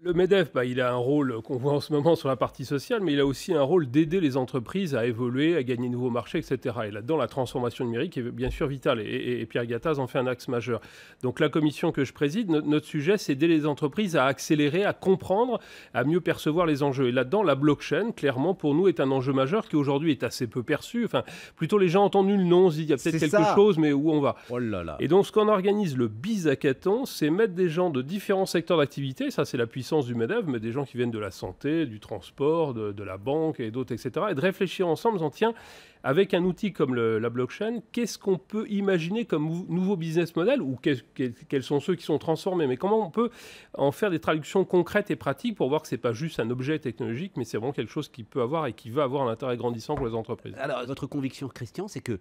Le MEDEF, bah, il a un rôle qu'on voit en ce moment sur la partie sociale, mais il a aussi un rôle d'aider les entreprises à évoluer, à gagner de nouveaux marchés, etc. Et là-dedans, la transformation numérique est bien sûr vitale, et, Pierre Gattaz en fait un axe majeur. Donc la commission que je préside, notre sujet, c'est d'aider les entreprises à accélérer, à comprendre, à mieux percevoir les enjeux. Et là-dedans, la blockchain, clairement, pour nous, est un enjeu majeur qui aujourd'hui est assez peu perçu. Enfin, plutôt les gens ont entendu le nom, il y a peut-être quelque chose, mais où on va oh là là. Et donc ce qu'on organise, le bisacaton, c'est mettre des gens de différents secteurs d'activité, ça c'est la puissance du MedEv, mais des gens qui viennent de la santé, du transport, de, la banque et d'autres, etc. Et de réfléchir ensemble en tiens, avec un outil comme la blockchain, qu'est-ce qu'on peut imaginer comme nouveau business model ou quels sont ceux qui sont transformés Mais comment on peut en faire des traductions concrètes et pratiques pour voir que ce n'est pas juste un objet technologique, mais c'est vraiment quelque chose qui peut avoir et qui va avoir un intérêt grandissant pour les entreprises Alors, votre conviction, Christian, c'est que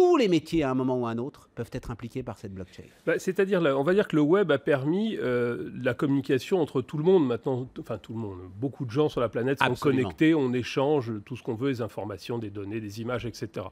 tous les métiers à un moment ou à un autre peuvent être impliqués par cette blockchain. Bah, c'est-à-dire, on va dire que le web a permis euh, la communication entre tout le monde maintenant, enfin tout le monde, beaucoup de gens sur la planète sont connectés, on échange tout ce qu'on veut, les informations, des données, des images, etc.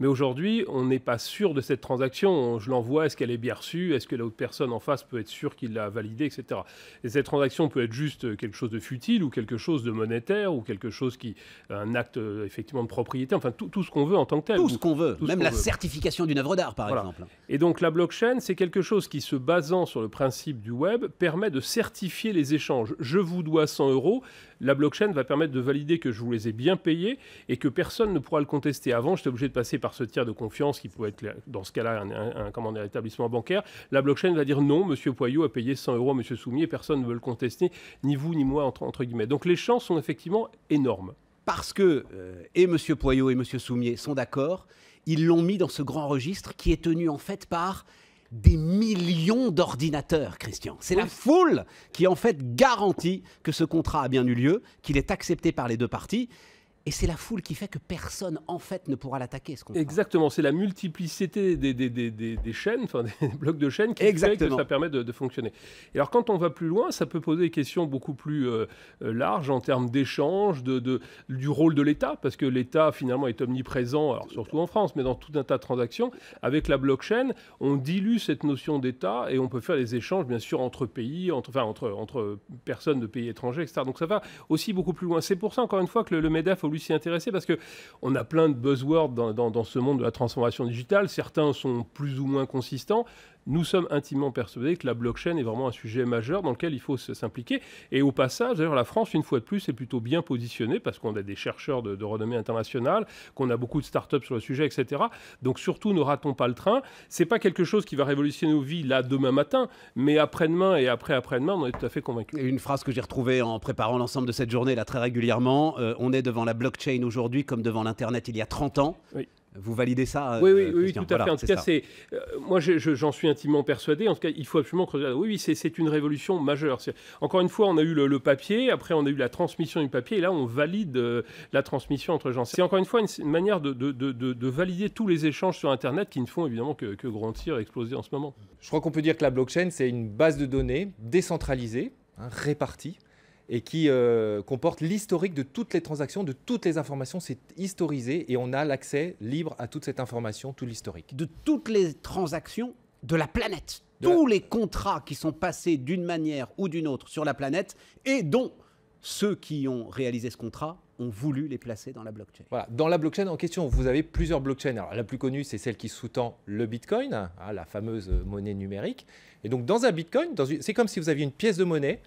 Mais aujourd'hui, on n'est pas sûr de cette transaction. Je l'envoie, est-ce qu'elle est bien reçue Est-ce que l'autre personne en face peut être sûre qu'il l'a validée, etc. Et cette transaction peut être juste quelque chose de futile ou quelque chose de monétaire ou quelque chose qui, un acte euh, effectivement de propriété, enfin tout, tout ce qu'on veut en tant que tel. Tout ce qu'on veut, même la veut certification d'une œuvre d'art, par exemple. Et donc la blockchain, c'est quelque chose qui, se basant sur le principe du web, permet de certifier les échanges. Je vous dois 100 euros, la blockchain va permettre de valider que je vous les ai bien payés et que personne ne pourra le contester. Avant, j'étais obligé de passer par ce tiers de confiance qui pouvait être, dans ce cas-là, un, un, établissement bancaire. La blockchain va dire non, Monsieur Poyot a payé 100 euros à Monsieur Soumier, personne ne veut le contester, ni vous ni moi, entre, guillemets. Donc les chances sont effectivement énormes parce que euh, et M. Poyot et M. Soumier sont d'accord, ils l'ont mis dans ce grand registre qui est tenu en fait par des millions d'ordinateurs, Christian. C'est la foule qui en fait garantit que ce contrat a bien eu lieu, qu'il est accepté par les deux parties. Et c'est la foule qui fait que personne, en fait, ne pourra l'attaquer. Ce Exactement, c'est la multiplicité des, des, des, des chaînes, enfin des blocs de chaînes qui fait que ça permet de, fonctionner. Et alors quand on va plus loin, ça peut poser des questions beaucoup plus euh, euh, larges en termes d'échanges, de, de, du rôle de l'État, parce que l'État finalement est omniprésent, alors surtout en France, mais dans tout un tas de transactions. Avec la blockchain, on dilue cette notion d'État et on peut faire des échanges, bien sûr, entre pays, entre, enfin, entre, entre personnes de pays étrangers, etc. Donc ça va aussi beaucoup plus loin. C'est pour ça, encore une fois, que le, le MEDEF lui s'y intéresser parce que on a plein de buzzwords dans, ce monde de la transformation digitale. Certains sont plus ou moins consistants. Nous sommes intimement persuadés que la blockchain est vraiment un sujet majeur dans lequel il faut s'impliquer. Et au passage, d'ailleurs, la France, une fois de plus, est plutôt bien positionnée parce qu'on a des chercheurs de, renommée internationale, qu'on a beaucoup de startups sur le sujet, etc. Donc surtout, ne ratons pas le train. C'est pas quelque chose qui va révolutionner nos vies là demain matin, mais après-demain et après-après-demain, on est tout à fait convaincus. Et une phrase que j'ai retrouvée en préparant l'ensemble de cette journée là très régulièrement, euh, on est devant la blockchain aujourd'hui comme devant l'Internet il y a 30 ans. Vous validez ça euh, Oui, oui, tout à fait. c'est, euh, moi, j'en suis intimement persuadé. En tout cas, il faut absolument creuser. Oui, oui, c'est une révolution majeure. Encore une fois, on a eu le, papier, après, on a eu la transmission du papier, et là, on valide euh, la transmission entre gens. C'est encore une fois une, manière de, valider tous les échanges sur Internet qui ne font évidemment que, grandir et exploser en ce moment. Je crois qu'on peut dire que la blockchain, c'est une base de données décentralisée, hein, répartie et qui euh, comporte l'historique de toutes les transactions, de toutes les informations. C'est historisé et on a l'accès libre à toute cette information, tout l'historique. De toutes les transactions de la planète. tous les contrats qui sont passés d'une manière ou d'une autre sur la planète et dont ceux qui ont réalisé ce contrat ont voulu les placer dans la blockchain. Voilà, dans la blockchain en question, vous avez plusieurs blockchains. Alors, la plus connue, c'est celle qui sous-tend le Bitcoin, hein, la fameuse monnaie numérique. Et donc, dans un Bitcoin, c'est comme si vous aviez une pièce de monnaie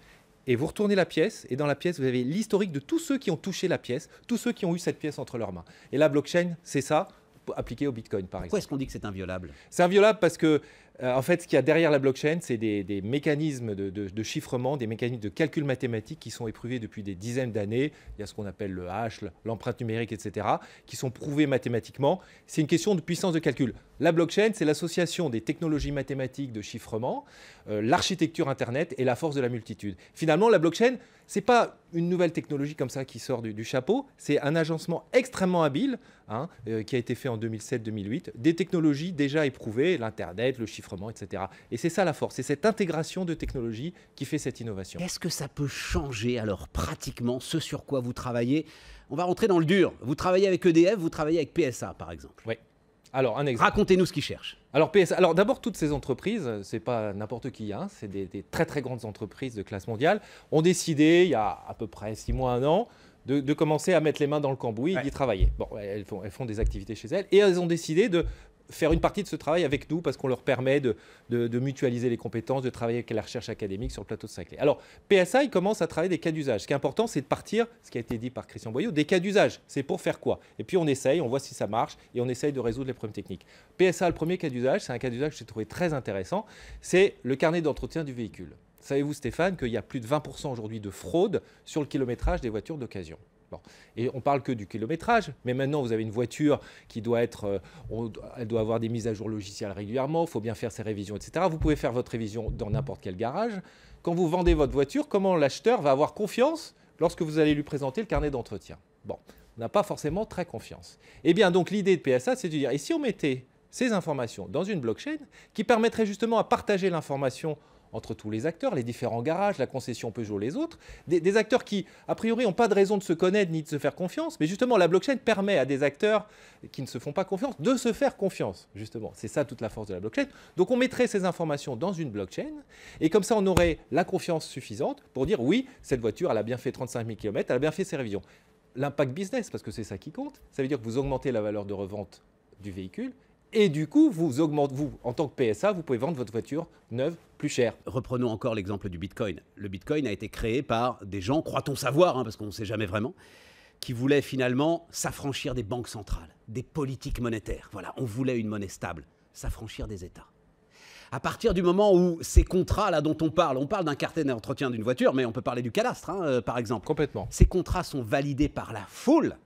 et vous retournez la pièce, et dans la pièce, vous avez l'historique de tous ceux qui ont touché la pièce, tous ceux qui ont eu cette pièce entre leurs mains. Et la blockchain, c'est ça appliqué au Bitcoin, par exemple. Pourquoi est-ce qu'on dit que c'est inviolable C'est inviolable parce que euh, en fait, ce qu'il y a derrière la blockchain, c'est des, mécanismes de, chiffrement, des mécanismes de calcul mathématique qui sont éprouvés depuis des dizaines d'années. Il y a ce qu'on appelle le hash, l'empreinte numérique, etc., qui sont prouvés mathématiquement. C'est une question de puissance de calcul. La blockchain, c'est l'association des technologies mathématiques de chiffrement, euh, l'architecture Internet et la force de la multitude. Finalement, la blockchain, c'est pas une nouvelle technologie comme ça qui sort du, chapeau, c'est un agencement extrêmement habile hein, euh, qui a été fait en 2007-2008, des technologies déjà éprouvées, l'Internet, le chiffrement, etc. Et c'est ça la force, c'est cette intégration de technologies qui fait cette innovation. Est-ce que ça peut changer alors pratiquement ce sur quoi vous travaillez On va rentrer dans le dur. Vous travaillez avec EDF, vous travaillez avec PSA par exemple. Oui. Alors, un exemple. Racontez-nous ce qu'ils cherchent. Alors, PSA, alors d'abord, toutes ces entreprises, c'est pas n'importe qui, hein, c'est des, très très grandes entreprises de classe mondiale, ont décidé, il y a à peu près six mois, un an, de, commencer à mettre les mains dans le cambouis et d'y travailler. Bon, elles font, elles font des activités chez elles et elles ont décidé de faire une partie de ce travail avec nous parce qu'on leur permet de, mutualiser les compétences, de travailler avec la recherche académique sur le plateau de Saclay. Alors, PSA, il commence à travailler des cas d'usage. Ce qui est important, c'est de partir, ce qui a été dit par Christian Boyau, des cas d'usage. C'est pour faire quoi Et puis on essaye, on voit si ça marche et on essaye de résoudre les problèmes techniques. PSA, le premier cas d'usage, c'est un cas d'usage que j'ai trouvé très intéressant, c'est le carnet d'entretien du véhicule. Savez-vous, Stéphane, qu'il y a plus de 20% aujourd'hui de fraude sur le kilométrage des voitures d'occasion et on parle que du kilométrage, mais maintenant vous avez une voiture qui doit être, euh, elle doit avoir des mises à jour logicielles régulièrement, il faut bien faire ses révisions, etc. Vous pouvez faire votre révision dans n'importe quel garage. Quand vous vendez votre voiture, comment l'acheteur va avoir confiance lorsque vous allez lui présenter le carnet d'entretien Bon, on n'a pas forcément très confiance. Eh bien, donc l'idée de PSA, c'est de dire, et si on mettait ces informations dans une blockchain qui permettrait justement à partager l'information entre tous les acteurs, les différents garages, la concession Peugeot, les autres, des, acteurs qui, a priori, n'ont pas de raison de se connaître ni de se faire confiance, mais justement, la blockchain permet à des acteurs qui ne se font pas confiance de se faire confiance, justement. C'est ça toute la force de la blockchain. Donc on mettrait ces informations dans une blockchain, et comme ça, on aurait la confiance suffisante pour dire, oui, cette voiture, elle a bien fait 35 000 km, elle a bien fait ses révisions l'impact business, parce que c'est ça qui compte. Ça veut dire que vous augmentez la valeur de revente du véhicule et du coup, vous augmentez, vous, en tant que PSA, vous pouvez vendre votre voiture neuve plus chère. Reprenons encore l'exemple du Bitcoin. Le Bitcoin a été créé par des gens, croit-on savoir, hein, parce qu'on ne sait jamais vraiment, qui voulaient finalement s'affranchir des banques centrales, des politiques monétaires. Voilà, on voulait une monnaie stable, s'affranchir des États. À partir du moment où ces contrats-là dont on parle, on parle d'un carnet d'entretien d'une voiture, mais on peut parler du cadastre, hein, euh, par exemple. Complètement. Ces contrats sont validés par la foule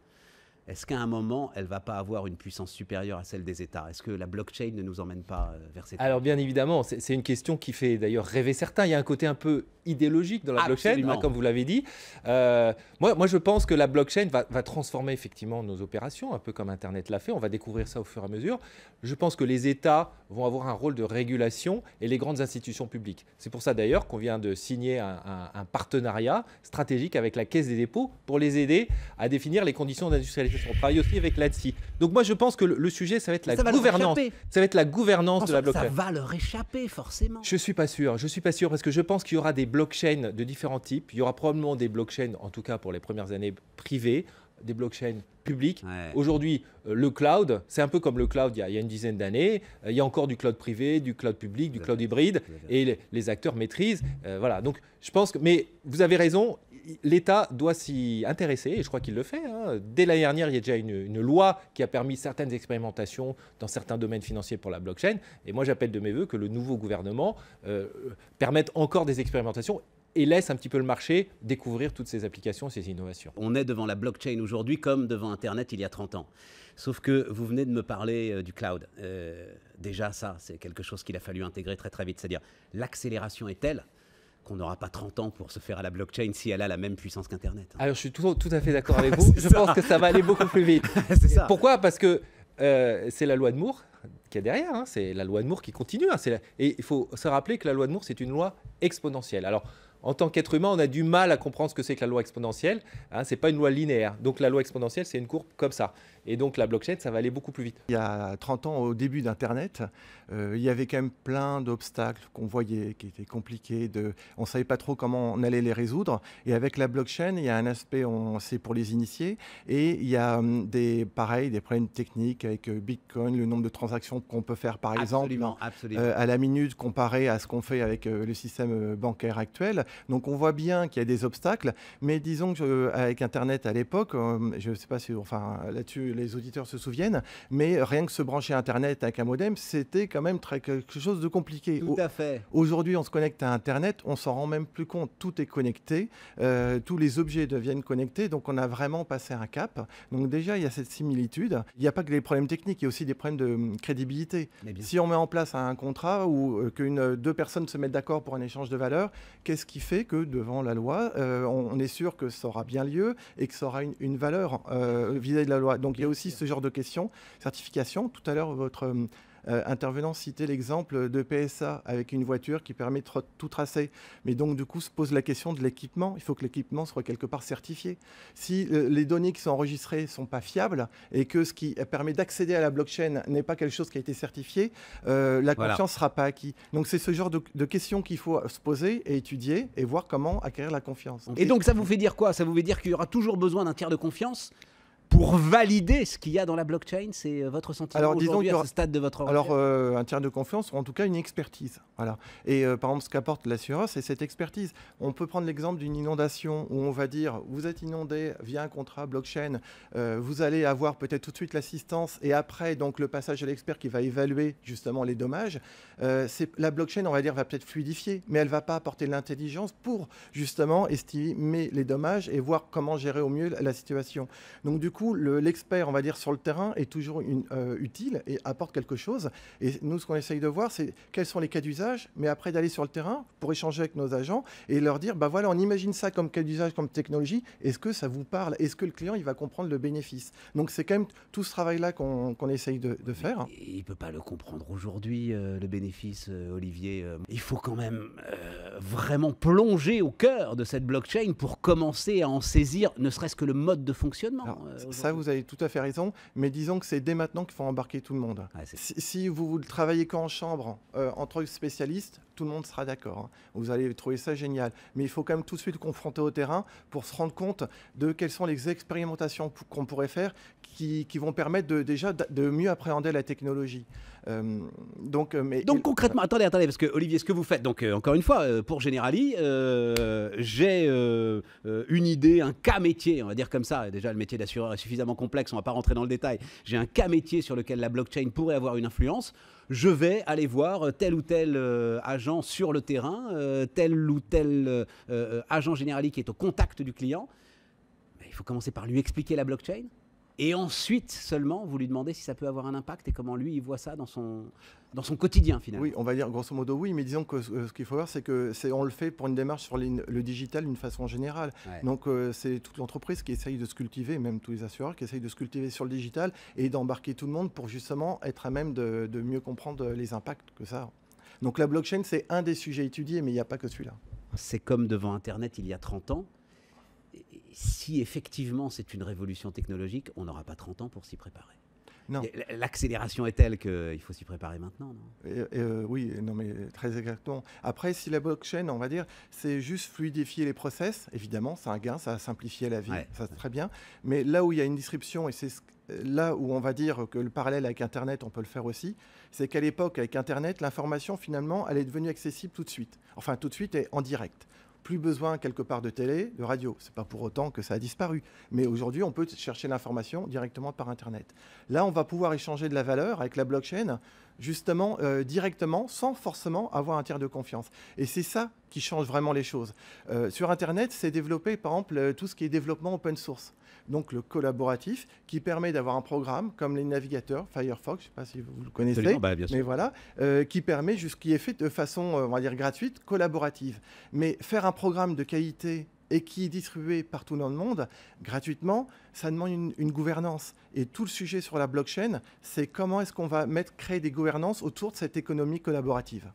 est-ce qu'à un moment, elle ne va pas avoir une puissance supérieure à celle des États Est-ce que la blockchain ne nous emmène pas euh, vers cette... Alors bien évidemment, c'est une question qui fait d'ailleurs rêver certains. Il y a un côté un peu idéologique dans la blockchain, hein, comme vous l'avez dit. Euh, moi, moi, je pense que la blockchain va, va, transformer effectivement nos opérations, un peu comme Internet l'a fait. On va découvrir ça au fur et à mesure. Je pense que les États vont avoir un rôle de régulation et les grandes institutions publiques. C'est pour ça d'ailleurs qu'on vient de signer un partenariat stratégique avec la Caisse des dépôts pour les aider à définir les conditions d'industrialisation on travaille aussi avec l'ADSI. Donc moi, je pense que le, sujet, ça va être la gouvernance. Ça va être la gouvernance de la blockchain. Ça va leur échapper, forcément. Je suis pas sûr. Je suis pas sûr parce que je pense qu'il y aura des blockchains de différents types. Il y aura probablement des blockchains, en tout cas pour les premières années privées, des blockchains publiques. Aujourd'hui, euh, le cloud, c'est un peu comme le cloud il y a, une dizaine d'années. Euh, il y a encore du cloud privé, du cloud public, du cloud hybride, et les, acteurs maîtrisent. Euh, voilà. Donc, je pense que, mais vous avez raison, l'État doit s'y intéresser, et je crois qu'il le fait. Hein. Dès l'année dernière, il y a déjà une, loi qui a permis certaines expérimentations dans certains domaines financiers pour la blockchain. Et moi, j'appelle de mes voeux que le nouveau gouvernement euh, permette encore des expérimentations et laisse un petit peu le marché découvrir toutes ces applications, ces innovations. On est devant la blockchain aujourd'hui comme devant Internet il y a 30 ans. Sauf que vous venez de me parler euh, du cloud. Euh, déjà, ça, c'est quelque chose qu'il a fallu intégrer très très vite. C'est-à-dire, l'accélération est telle qu'on n'aura pas 30 ans pour se faire à la blockchain si elle a la même puissance qu'Internet. Hein. Alors ah, je suis tout, à fait d'accord avec vous. je pense que ça va aller beaucoup plus vite. Pourquoi Parce que euh, c'est la loi de Moore qui est derrière. Hein. C'est la loi de Moore qui continue. Hein. Et il faut se rappeler que la loi de Moore, c'est une loi exponentielle. Alors, en tant qu'être humain, on a du mal à comprendre ce que c'est que la loi exponentielle. Hein. Ce n'est pas une loi linéaire. Donc, la loi exponentielle, c'est une courbe comme ça. Et donc la blockchain, ça va aller beaucoup plus vite. Il y a 30 ans, au début d'Internet, euh, il y avait quand même plein d'obstacles qu'on voyait, qui étaient compliqués. De... On ne savait pas trop comment on allait les résoudre. Et avec la blockchain, il y a un aspect, on sait pour les initiés. Et il y a hum, des, pareil, des problèmes techniques avec euh, Bitcoin, le nombre de transactions qu'on peut faire par exemple euh, à la minute comparé à ce qu'on fait avec le système bancaire actuel. Donc on voit bien qu'il y a des obstacles. Mais disons qu'avec Internet à l'époque, hum, je ne sais pas si, enfin là-dessus, les auditeurs se souviennent, mais rien que se brancher Internet avec un modem, c'était quand même quelque chose de compliqué. Tout à fait. Aujourd'hui, on se connecte à Internet, on s'en rend même plus compte, tout est connecté, euh, tous les objets deviennent connectés, donc on a vraiment passé un cap. Donc déjà, il y a cette similitude. Il n'y a pas que des problèmes techniques, il y a aussi des problèmes de hum, crédibilité. Si on met en place un contrat ou euh, que euh, deux personnes se mettent d'accord pour un échange de valeurs, qu'est-ce qui fait que devant la loi, on, est sûr que ça aura bien lieu et que ça aura une, valeur vis-à-vis de la loi Donc aussi ce genre de questions. Certification, tout à l'heure, votre euh, euh, intervenant citait l'exemple de PSA avec une voiture qui permet de tout tracer. Mais donc, du coup, se pose la question de l'équipement. Il faut que l'équipement soit quelque part certifié. Si euh, les données qui sont enregistrées ne sont pas fiables et que ce qui permet d'accéder à la blockchain n'est pas quelque chose qui a été certifié, la confiance ne sera pas acquise. Donc, c'est ce genre de, de questions qu'il faut se poser et étudier et voir comment acquérir la confiance. Et donc, ça vous fait dire quoi Ça vous fait dire qu'il y aura toujours besoin d'un tiers de confiance pour valider ce qu'il y a dans la blockchain C'est euh, votre sentiment alors, disons aura... à ce stade de votre Alors, euh, un tiers de confiance, ou en tout cas une expertise. Voilà. Et euh, par exemple, ce qu'apporte l'assureur, c'est cette expertise. On peut prendre l'exemple d'une inondation où on va dire, vous êtes inondé via un contrat blockchain, vous allez avoir peut-être tout de suite l'assistance et après, donc, le passage à l'expert qui va évaluer justement les dommages. la blockchain, on va dire, va peut-être fluidifier, mais elle ne va pas apporter l'intelligence pour justement estimer les dommages et voir comment gérer au mieux la situation. Donc, du coup, l'expert, on va dire, sur le terrain est toujours une, euh, utile et apporte quelque chose. Et nous, ce qu'on essaye de voir, c'est quels sont les cas d'usage, mais après d'aller sur le terrain pour échanger avec nos agents et leur dire, bah voilà, on imagine ça comme cas d'usage, comme technologie, est-ce que ça vous parle Est-ce que le client, il va comprendre le bénéfice Donc c'est quand même tout ce travail-là qu'on essaye de, faire. Il peut pas le comprendre aujourd'hui, euh, le bénéfice, euh, Olivier. Il faut quand même vraiment plonger au cœur de cette blockchain pour commencer à en saisir ne serait-ce que le mode de fonctionnement. Euh, ça, vous avez tout à fait raison, mais disons que c'est dès maintenant qu'il faut embarquer tout le monde. si, vous, ne travaillez qu'en chambre, euh, entre spécialistes, tout le monde sera d'accord. Hein. Vous allez trouver ça génial. Mais il faut quand même tout de suite confronter au terrain pour se rendre compte de quelles sont les expérimentations qu'on pourrait faire qui, vont permettre de, déjà de mieux appréhender la technologie. Euh, donc, euh, mais donc concrètement, attendez, attendez, parce que Olivier, ce que vous faites, donc euh, encore une fois, pour Generali, j'ai une idée, un cas métier, on va dire comme ça. Déjà, le métier d'assureur est suffisamment complexe, on ne va pas rentrer dans le détail. J'ai un cas métier sur lequel la blockchain pourrait avoir une influence je vais aller voir tel ou tel euh, agent sur le terrain, euh, tel ou tel euh, agent généraliste qui est au contact du client. Mais il faut commencer par lui expliquer la blockchain, et ensuite seulement, vous lui demandez si ça peut avoir un impact et comment lui, il voit ça dans son, dans son quotidien finalement. Oui, on va dire grosso modo oui, mais disons que ce qu'il faut voir, c'est que c'est on le fait pour une démarche sur le digital d'une façon générale. Donc euh, c'est toute l'entreprise qui essaye de se cultiver, même tous les assureurs qui essayent de se cultiver sur le digital et d'embarquer tout le monde pour justement être à même de, de mieux comprendre les impacts que ça. Donc la blockchain, c'est un des sujets étudiés, mais il n'y a pas que celui-là. C'est comme devant Internet il y a 30 ans si effectivement c'est une révolution technologique, on n'aura pas 30 ans pour s'y préparer. Non. L'accélération est telle qu'il euh, faut s'y préparer maintenant. Euh, oui, non, mais très exactement. Après, si la blockchain, on va dire, c'est juste fluidifier les process, évidemment, c'est un gain, ça a simplifié la vie, ça c'est très bien. Mais là où il y a une disruption, et c'est là où on va dire que le parallèle avec Internet, on peut le faire aussi, c'est qu'à l'époque, avec Internet, l'information, finalement, elle est devenue accessible tout de suite. Enfin, tout de suite et en direct plus besoin quelque part de télé, de radio. C'est pas pour autant que ça a disparu. Mais aujourd'hui, on peut chercher l'information directement par Internet. Là, on va pouvoir échanger de la valeur avec la blockchain justement euh, directement sans forcément avoir un tiers de confiance. Et c'est ça qui change vraiment les choses. Euh, sur Internet, c'est développé par exemple euh, tout ce qui est développement open source, donc le collaboratif qui permet d'avoir un programme comme les navigateurs Firefox, je ne sais pas si vous le connaissez, bah, mais voilà, qui permet, qui est fait de façon, on va dire, gratuite, collaborative. Mais faire un programme de qualité et qui est distribué partout dans le monde gratuitement, ça demande une, une gouvernance. Et tout le sujet sur la blockchain, c'est comment est-ce qu'on va mettre, créer des gouvernances autour de cette économie collaborative.